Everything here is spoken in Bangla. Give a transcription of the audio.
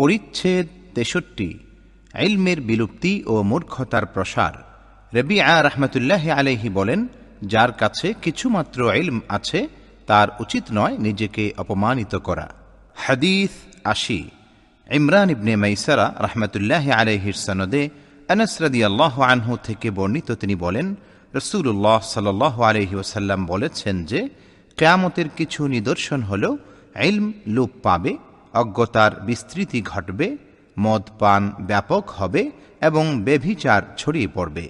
পরিচ্ছেদ তেষট্টি আইলমের বিলুপ্তি ও মূর্খতার প্রসার রবি আ রহমতুল্লাহ আলহি বলেন যার কাছে কিছুমাত্র ইলম আছে তার উচিত নয় নিজেকে অপমানিত করা হাদিস আশি ইমরান ইবনে মাইসারা রহমতুল্লাহ আলহির সনদে আনসরদি আল্লাহ আনহু থেকে বর্ণিত তিনি বলেন রসুল্লাহ সাল আলহি ওসাল্লাম বলেছেন যে কেয়ামতের কিছু নিদর্শন হল ইলম লোপ পাবে অজ্ঞতার বিস্তৃতি ঘটবে মদ পান ব্যাপক হবে এবং বেভিচার ছড়িয়ে পড়বে